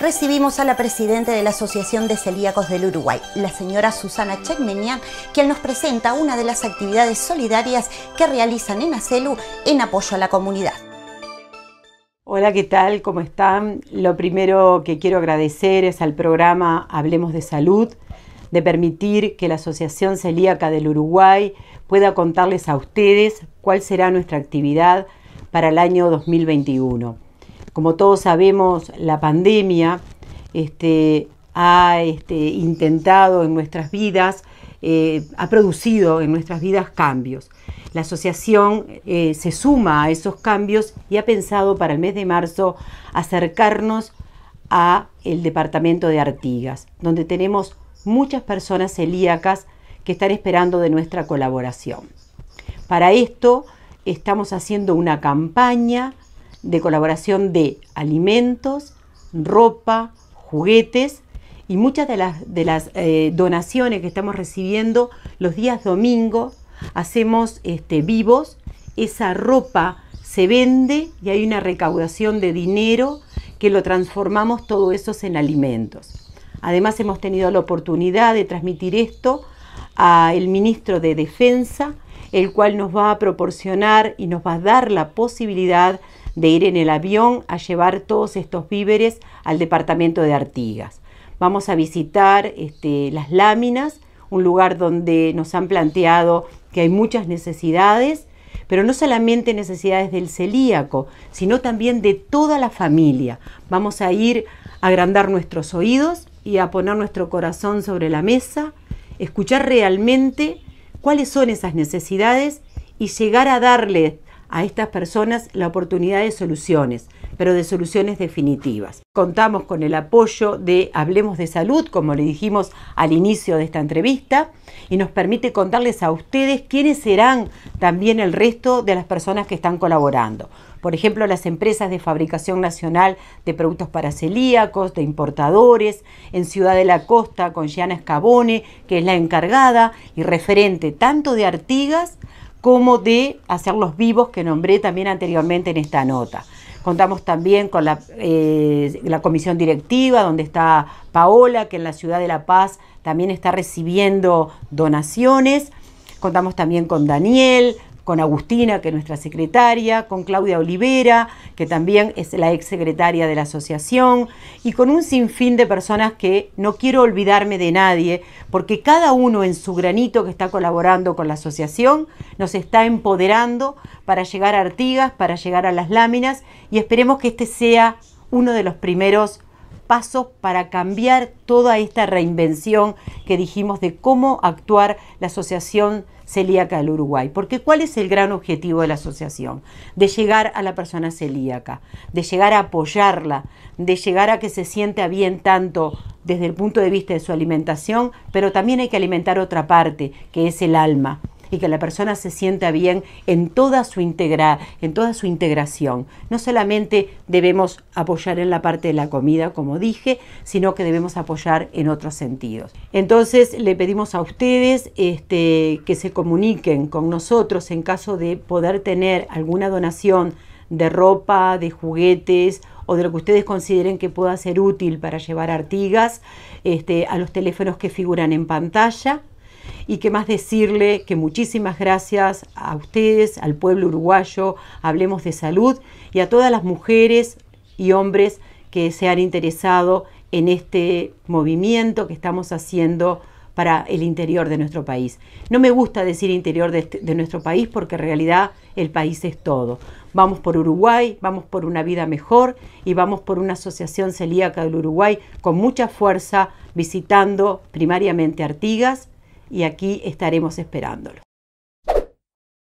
recibimos a la presidenta de la Asociación de Celíacos del Uruguay, la señora Susana Chekmenian, quien nos presenta una de las actividades solidarias que realizan en ACELU en apoyo a la comunidad. Hola, ¿qué tal? ¿Cómo están? Lo primero que quiero agradecer es al programa Hablemos de Salud, de permitir que la Asociación Celíaca del Uruguay pueda contarles a ustedes cuál será nuestra actividad para el año 2021. Como todos sabemos, la pandemia este, ha este, intentado en nuestras vidas, eh, ha producido en nuestras vidas cambios. La asociación eh, se suma a esos cambios y ha pensado para el mes de marzo acercarnos a el departamento de Artigas, donde tenemos muchas personas celíacas que están esperando de nuestra colaboración. Para esto estamos haciendo una campaña de colaboración de alimentos, ropa, juguetes y muchas de las, de las eh, donaciones que estamos recibiendo los días domingo hacemos este, vivos, esa ropa se vende y hay una recaudación de dinero que lo transformamos todo eso en alimentos. Además hemos tenido la oportunidad de transmitir esto al ministro de Defensa, el cual nos va a proporcionar y nos va a dar la posibilidad de ir en el avión a llevar todos estos víveres al departamento de Artigas. Vamos a visitar este, las láminas, un lugar donde nos han planteado que hay muchas necesidades, pero no solamente necesidades del celíaco, sino también de toda la familia. Vamos a ir a agrandar nuestros oídos y a poner nuestro corazón sobre la mesa, escuchar realmente cuáles son esas necesidades y llegar a darle a estas personas la oportunidad de soluciones, pero de soluciones definitivas. Contamos con el apoyo de Hablemos de Salud, como le dijimos al inicio de esta entrevista, y nos permite contarles a ustedes quiénes serán también el resto de las personas que están colaborando. Por ejemplo, las empresas de fabricación nacional de productos para celíacos, de importadores, en Ciudad de la Costa con Gianna Escabone, que es la encargada y referente tanto de Artigas como de hacerlos vivos que nombré también anteriormente en esta nota. Contamos también con la, eh, la, comisión directiva, donde está Paola, que en la ciudad de La Paz también está recibiendo donaciones. Contamos también con Daniel, con Agustina, que es nuestra secretaria, con Claudia Olivera, que también es la ex secretaria de la asociación, y con un sinfín de personas que no quiero olvidarme de nadie, porque cada uno en su granito que está colaborando con la asociación nos está empoderando para llegar a Artigas, para llegar a las láminas, y esperemos que este sea uno de los primeros pasos para cambiar toda esta reinvención que dijimos de cómo actuar la Asociación Celíaca del Uruguay. Porque ¿cuál es el gran objetivo de la asociación? De llegar a la persona celíaca, de llegar a apoyarla, de llegar a que se sienta bien tanto desde el punto de vista de su alimentación, pero también hay que alimentar otra parte, que es el alma, y que la persona se sienta bien en toda su en toda su integración. No solamente debemos apoyar en la parte de la comida, como dije, sino que debemos apoyar en otros sentidos. Entonces le pedimos a ustedes este, que se comuniquen con nosotros en caso de poder tener alguna donación de ropa, de juguetes o de lo que ustedes consideren que pueda ser útil para llevar Artigas este, a los teléfonos que figuran en pantalla y qué más decirle que muchísimas gracias a ustedes, al pueblo uruguayo, hablemos de salud y a todas las mujeres y hombres que se han interesado en este movimiento que estamos haciendo para el interior de nuestro país. No me gusta decir interior de, este, nuestro país porque en realidad el país es todo. Vamos por Uruguay, vamos por una vida mejor y vamos por una asociación celíaca del Uruguay con mucha fuerza visitando primariamente Artigas, y aquí estaremos esperándolo.